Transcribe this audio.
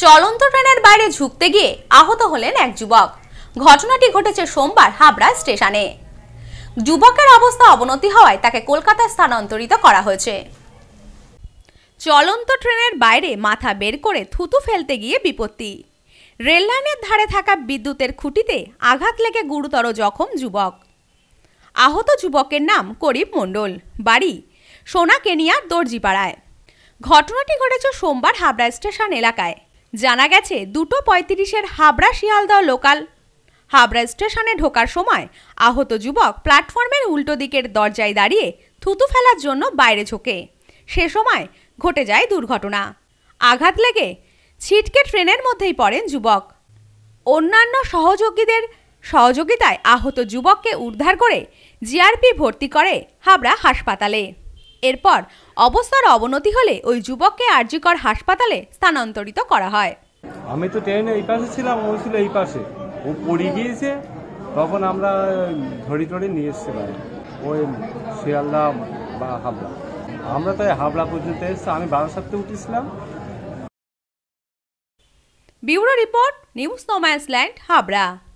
চলন্ত ট্রেনের বাইরে ঝুঁকতে গিয়ে আহত হলেন এক যুবক ঘটনাটি ঘটেছে সোমবার হাবড়া স্টেশনে যুবকের অবস্থা অবনতি হওয়ায় তাকে কলকাতায় স্থানান্তরিত করা হয়েছে চলন্ত ট্রেনের বাইরে মাথা বের করে থুতু ফেলতে গিয়ে বিপত্তি রেললাইনের ধারে থাকা বিদ্যুতের খুঁটিতে আঘাত লেগে গুরুতর জখম যুবক আহত যুবকের নাম করিম মণ্ডল বাড়ি সোনা কেনিয়ার দর্জিপাড়ায় ঘটনাটি ঘটেছে সোমবার হাবড়া স্টেশন এলাকায় জানা গেছে দুটো পঁয়ত্রিশের হাবড়া শিয়ালদহ লোকাল হাবড়া স্টেশনে ঢোকার সময় আহত যুবক প্ল্যাটফর্মের উল্টো দিকের দরজায় দাঁড়িয়ে থুতু ফেলার জন্য বাইরে ঝোঁকে সে সময় ঘটে যায় দুর্ঘটনা আঘাত লেগে ছিটকে ট্রেনের মধ্যেই পড়েন যুবক অন্যান্য সহযোগীদের সহযোগিতায় আহত যুবককে উদ্ধার করে জিআরপি ভর্তি করে হাবড়া হাসপাতালে এরপর অবস্থার অবনতি হলে ওই যুবককে আরজিকর হাসপাতালে স্থানান্তরিত করা হয় আমি তো ট্রেনে এই পাশে ছিলাম ও ছিল এই পাশে ও পড়ে গিয়েছে তখন আমরা ধরি ধরে নিয়ে এসেছিলাম ওই শিয়ালদা বা হাবড়া আমরা তো হাবড়া পর্যন্ত এসেছি আমি বারাসাতে উঠেছিলাম bureau report news no man's land Habra